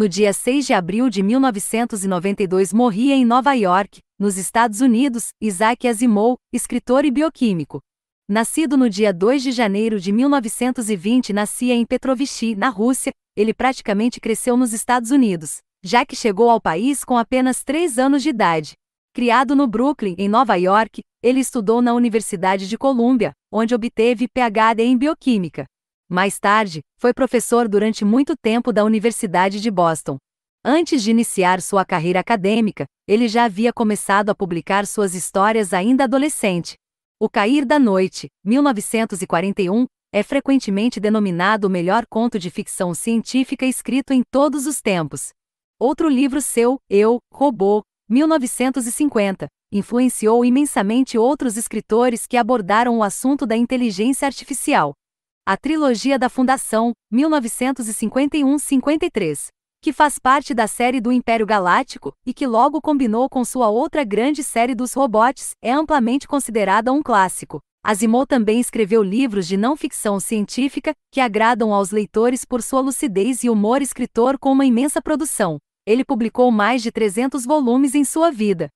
no dia 6 de abril de 1992 morria em Nova York, nos Estados Unidos, Isaac Asimov, escritor e bioquímico. Nascido no dia 2 de janeiro de 1920, nascia em Petrovichi, na Rússia, ele praticamente cresceu nos Estados Unidos, já que chegou ao país com apenas 3 anos de idade. Criado no Brooklyn, em Nova York, ele estudou na Universidade de Colômbia, onde obteve PhD em bioquímica. Mais tarde, foi professor durante muito tempo da Universidade de Boston. Antes de iniciar sua carreira acadêmica, ele já havia começado a publicar suas histórias ainda adolescente. O Cair da Noite, 1941, é frequentemente denominado o melhor conto de ficção científica escrito em todos os tempos. Outro livro seu, Eu, Robô, 1950, influenciou imensamente outros escritores que abordaram o assunto da inteligência artificial a trilogia da Fundação, 1951-53, que faz parte da série do Império Galáctico e que logo combinou com sua outra grande série dos robots, é amplamente considerada um clássico. Asimov também escreveu livros de não ficção científica que agradam aos leitores por sua lucidez e humor escritor com uma imensa produção. Ele publicou mais de 300 volumes em sua vida.